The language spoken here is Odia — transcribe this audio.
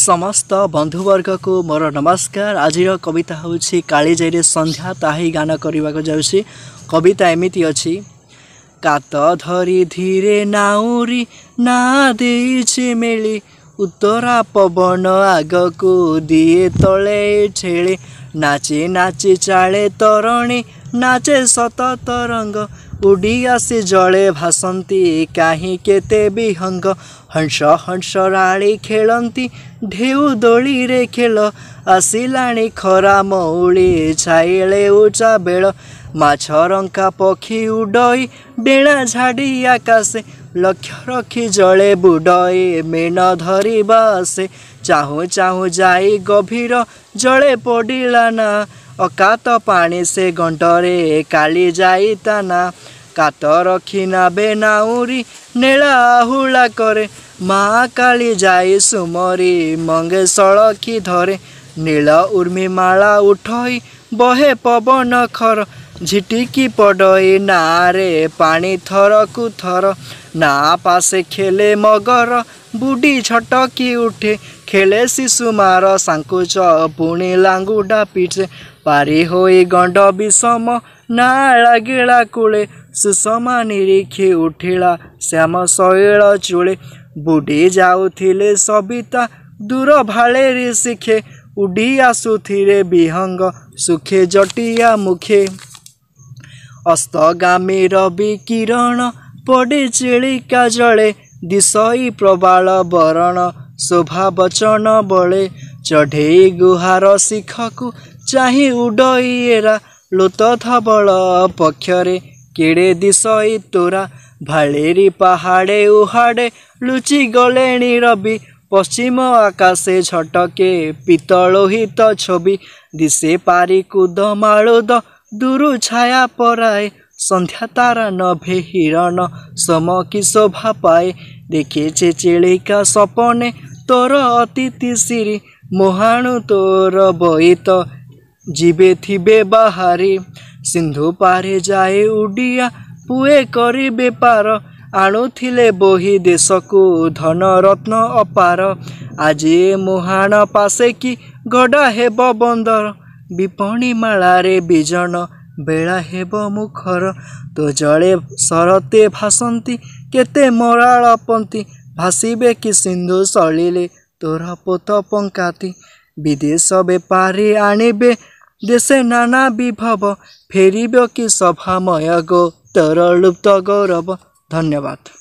ସମସ୍ତ ବନ୍ଧୁବର୍ଗକୁ ମୋର ନମସ୍କାର ଆଜିର କବିତା ହେଉଛି କାଳିଜାଇରେ ସନ୍ଧ୍ୟା ତାହି ଗାନ କରିବାକୁ ଯାଉଛି କବିତା ଏମିତି ଅଛି କାତ ଧରି ଧୀରେ ନାଉରି ନା ଦେଇଛି ମିଳି ଉତ୍ତରା ପବନ ଆଗକୁ ଦିଏ ତଳେ ଛେଳି ନାଚି ନାଚି ଚାଳେ ତରଣୀ ନାଚେ ସତ ତରଙ୍ଗ ଉଡ଼ିଆସି ଜଳେ ଭାସନ୍ତି କାହିଁ କେତେ ବିହଙ୍ଗ ହଂସ ହଂସରାଳି ଖେଳନ୍ତି ଢେଉ ଦୋଳିରେ ଖେଳ ଆସିଲାଣି ଖରା ମଉଳି ଛାଇଳେ ଉଚା ବେଳ ମାଛରଙ୍କା ପକ୍ଷୀ ଉଡ଼ଇ ଡେଣା ଝାଡ଼ି ଆକାଶେ ଲକ୍ଷ୍ୟ ରଖି ଜଳେ ବୁଡ଼ଇ ମେଣ ଧରିବା ଆସେ ଚାହୁଁ ଚାହୁଁ ଯାଇ ଗଭୀର ଜଳେ ପଡ଼ିଲା ନା ଅକାତ ପାଣି ସେ ଗଣ୍ଡରେ କାଲି ଯାଇତା ନା କାତ ରଖି ନାବେ ନାଉରି ନୀଳାହୁଳା କରେ ମା କାଳି ଯାଇ ସୁମରି ମଙ୍ଗେ ସଳଖି ଧରେ ନୀଳ ଉର୍ମି ମାଳା ଉଠଇ ବହେ ପବନ ଖର ଝିଟିକି ପଡ଼ଇ ନାରେ ପାଣି ଥରକୁ ଥର ନା ପାସେ ଖେଳେ ମଗର ବୁଢ଼ି ଛଟକି ଉଠେ ଖେଳେ ଶିଶୁ ମାର ସାଙ୍କୁଚ ପୁଣି ଲାଙ୍ଗୁଡ଼ା ପିଠେ ପାରି ହୋଇ ଗଣ୍ଡ ବିଷମ ନାଳା ଗିଳା କୁଳେ ସୁଷମା ନିରିଖି ଉଠିଲା ଶ୍ୟାମ ଶୈଳ ଚୁଳେ ବୁଡ଼ି ଯାଉଥିଲେ ସବିତା ଦୂର ଭାଳେରେ ଶିଖେ ଉଡ଼ି ଆସୁଥିଲେ ବିହଙ୍ଗ ସୁଖେ ଜଟିଆ ମୁଖେ ଅସ୍ତଗାମୀର ବି କିରଣ ପଡ଼ି ଚିଳିକା ଜଳେ ଦିଶଇ ପ୍ରବାଳ ବରଣ ଶୋଭା ବଚନ ବଳେ ଚଢ଼େଇ ଗୁହାର ଶିଖକୁ ଚାହିଁ ଉଡ଼ଇ ଏରା ଲୋତ ଧବଳ ପକ୍ଷରେ କେଡ଼େ ଦିଶଇ ତୋରା ଭାଳେରି ପାହାଡ଼େ ଉହାଡ଼େ ଲୁଚି ଗଲେଣି ରବି পশ্চিম আকাশে ঝটকে পিতলোহিত ছবি দিশে পারিকুদ মালুদ দুরু ছায়া পরায় সন্ধ্যা তারা নভে হিরণ সমকি শোভা পায় দেখেছে চিলিকা স্বপনে তোর অতিথি সিরি মহাণু তোর বইত जे बहारी, सिन्धु पारे जाऊ उडिया पुए बेपार आणुले बहि देशको धनरत्न अपार आज पासे की गड हे बन्दर विपणी माजन बेला हे मुखर तो जे सरते भाषा केते मरापति भाषि कि सिन्धु चलि तोर पोत पङ्का विदेश बेपारी आण देशे नाना विभव फेरिब कि गो तर लुप्त गौरव धन्यवाद